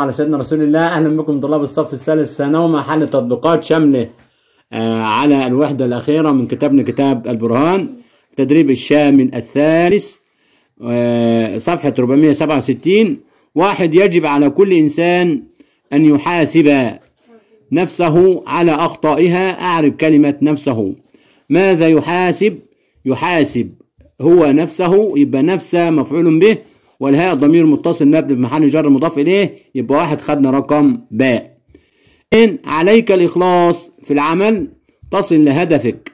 على سيدنا رسول الله اهلا بكم طلاب الصف الثالث ثانوي محل تطبيقات شمل آه على الوحده الاخيره من كتابنا كتاب البرهان تدريب الشامل الثالث آه صفحه 467 واحد يجب على كل انسان ان يحاسب نفسه على اخطائها اعرف كلمه نفسه ماذا يحاسب يحاسب هو نفسه يبقى نفسه مفعول به والهاء ضمير متصل مبني في محل جر مضاف اليه يبقى واحد خدنا رقم باء ان عليك الاخلاص في العمل تصل لهدفك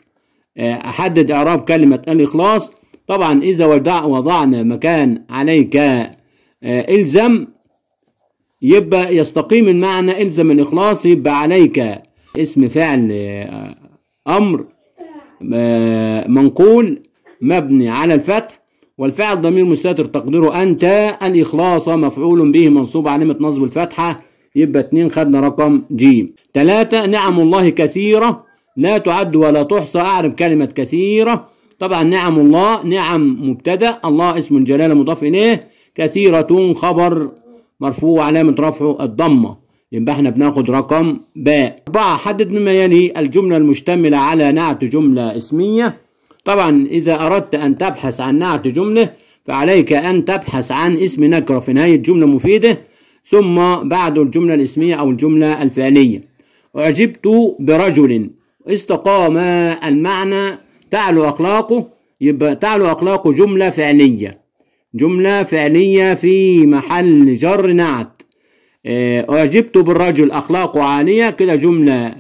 آه، احدد اعراب كلمه الاخلاص طبعا اذا وضع وضعنا مكان عليك آه، الزم يبقى يستقيم المعنى الزم الاخلاص يبقى عليك اسم فعل آه، امر منقول مبني على الفتح والفعل ضمير مستتر تقديره أنت الإخلاص مفعول به منصوب علامة نصب الفتحة يبقى اتنين خدنا رقم ج تلاتة نعم الله كثيرة لا تعد ولا تحصى أعرب كلمة كثيرة طبعا نعم الله نعم مبتدأ الله اسم الجلالة مضاف إليه كثيرة خبر مرفوع علامة رفعه الضمة يبقى احنا بناخد رقم باء أربعة حدد مما يلي الجملة المشتملة على نعت جملة اسمية طبعا إذا أردت أن تبحث عن نعت جملة فعليك أن تبحث عن اسم نكرة في نهاية جملة مفيدة ثم بعد الجملة الاسمية أو الجملة الفعلية أعجبت برجل استقام المعنى تعلو أخلاقه يبقى تعلو أخلاقه جملة فعلية جملة فعلية في محل جر نعت آه، أعجبت بالرجل أخلاقه عالية كده جملة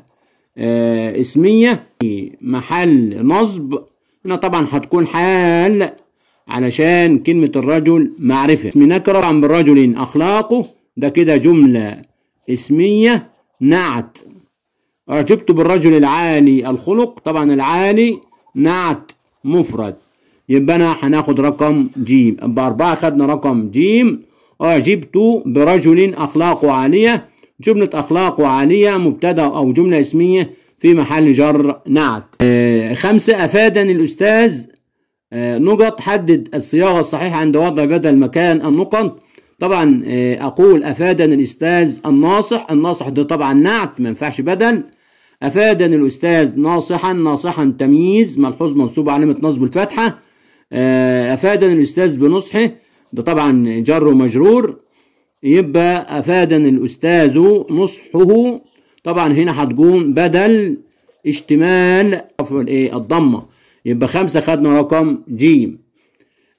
آه، اسمية في محل نصب هنا طبعا هتكون حال علشان كلمة الرجل معرفة اسم نكرة طبعا الرجل أخلاقه ده كده جملة اسمية نعت أعجبت بالرجل العالي الخلق طبعا العالي نعت مفرد يبقى أنا هناخد رقم جيم يبقى أربعة خدنا رقم جيم أعجبت برجل أخلاقه عالية جملة أخلاقه عالية مبتدأ أو جملة اسمية في محل جر نعت آه، خمسة أفادني الأستاذ آه، نقط حدد الصياغة الصحيحة عند وضع بدل مكان النقط طبعا آه، أقول أفادني الأستاذ الناصح الناصح ده طبعا نعت ما ينفعش بدل أفادني الأستاذ ناصحا ناصحا تمييز ملحوظ منصوب علامة نصب الفتحة أفادني الأستاذ بنصحه ده طبعا جر ومجرور يبقى أفادني الأستاذ نصحه طبعا هنا هتقوم بدل اشتمال ايه الضمه يبقى خمسه خدنا رقم ج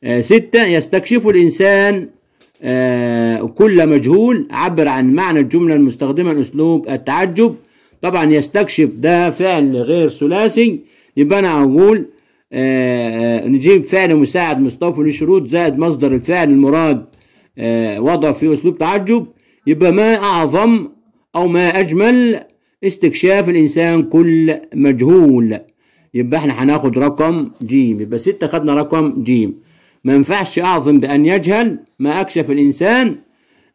آه ستة يستكشف الإنسان آه كل مجهول عبر عن معنى الجملة المستخدمة لاسلوب التعجب طبعا يستكشف ده فعل غير ثلاثي يبقى أنا هقول آه،, آه نجيب فعل مساعد مستوفى للشروط زائد مصدر الفعل المراد آه، وضع في أسلوب تعجب يبقى ما أعظم أو ما أجمل استكشاف الإنسان كل مجهول يبقى احنا هناخد رقم جيم يبقى ستة خدنا رقم جيم ما ينفعش أعظم بأن يجهل ما أكشف الإنسان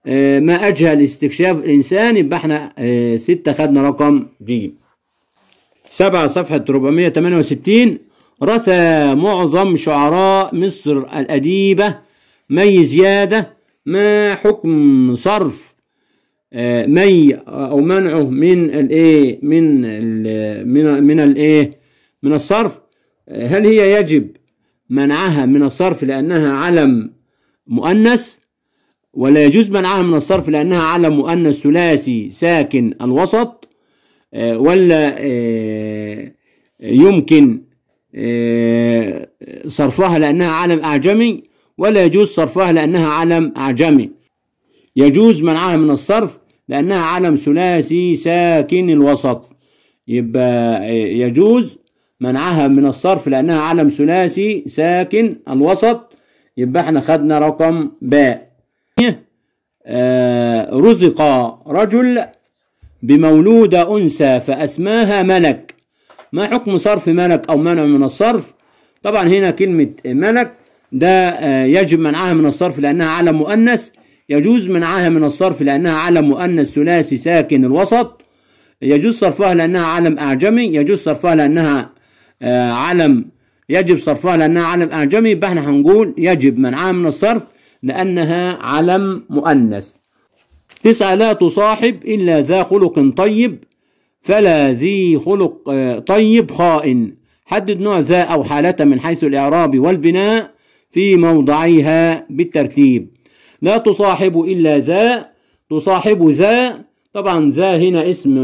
آه، ما أجهل استكشاف الإنسان يبقى احنا آه، ستة خدنا رقم جيم سبعة صفحة 468 رثى معظم شعراء مصر الأديبة مي زيادة ما حكم صرف آه، مي او منعه من الايه من الـ من من الايه من الصرف آه، هل هي يجب منعها من الصرف لانها علم مؤنث ولا يجوز منعها من الصرف لانها علم مؤنث ثلاثي ساكن الوسط آه، ولا يمكن صرفها لانها علم اعجمي ولا يجوز صرفها لانها علم اعجمي يجوز منعها من الصرف لأنها علم ثلاثي ساكن الوسط يبقى يجوز منعها من الصرف لأنها علم ثلاثي ساكن الوسط يبقى احنا خدنا رقم باء آه، رزق رجل بمولودة أنثى فأسماها ملك ما حكم صرف ملك أو منع من الصرف طبعا هنا كلمة ملك ده آه، يجب منعها من الصرف لأنها علم مؤنث يجوز منعها من الصرف لأنها علم مؤنث ثلاثي ساكن الوسط يجوز صرفها لأنها علم أعجمي يجوز صرفها لأنها آه، علم يجب صرفها لأنها علم أعجمي فإحنا هنقول يجب منعها من الصرف لأنها علم مؤنث تسعة لا تصاحب إلا ذا خلق طيب فلا ذي خلق آه، طيب خائن حدد نوع ذا أو حالة من حيث الإعراب والبناء في موضعيها بالترتيب لا تصاحب إلا ذا تصاحب ذا طبعا ذا هنا اسم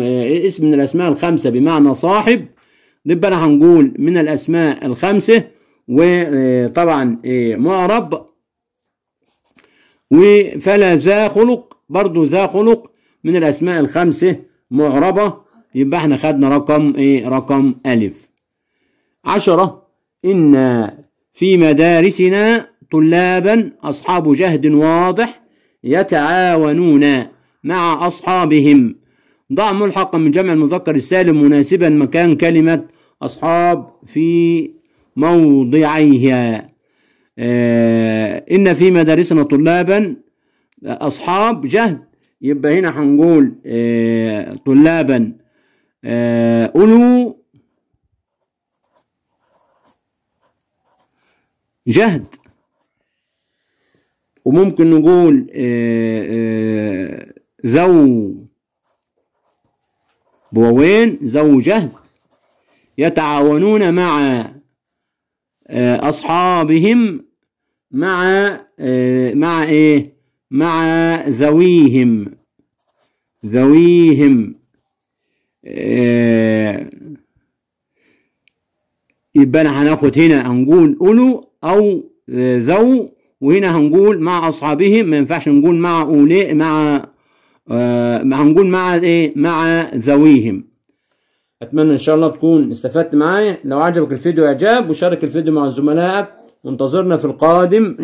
اسم من الأسماء الخمسة بمعنى صاحب نبقى هنقول من الأسماء الخمسة وطبعا إيه، معرب وفلا ذا خلق برضو ذا خلق من الأسماء الخمسة معربة يبقى احنا خدنا رقم ايه رقم ألف عشرة إن في مدارسنا طلابا أصحاب جهد واضح يتعاونون مع أصحابهم ضع ملحقا من جمع المذكر السالم مناسبا مكان كلمة أصحاب في موضعيها آه إن في مدارسنا طلابا أصحاب جهد يبقى هنا هنقول آه طلابا آه أولو جهد وممكن نقول آه، آه، ذو بوين ذو جهد يتعاونون مع آه، أصحابهم مع مع إيه مع ذويهم ذويهم يبقى هناخد هنا هنقول أولو أو ذو وهنا هنقول مع اصحابهم ما ينفعش نقول مع أولي مع آه هنقول مع ايه مع ذويهم اتمنى ان شاء الله تكون استفدت معايا لو عجبك الفيديو اعجاب وشارك الفيديو مع زملائك وانتظرنا في القادم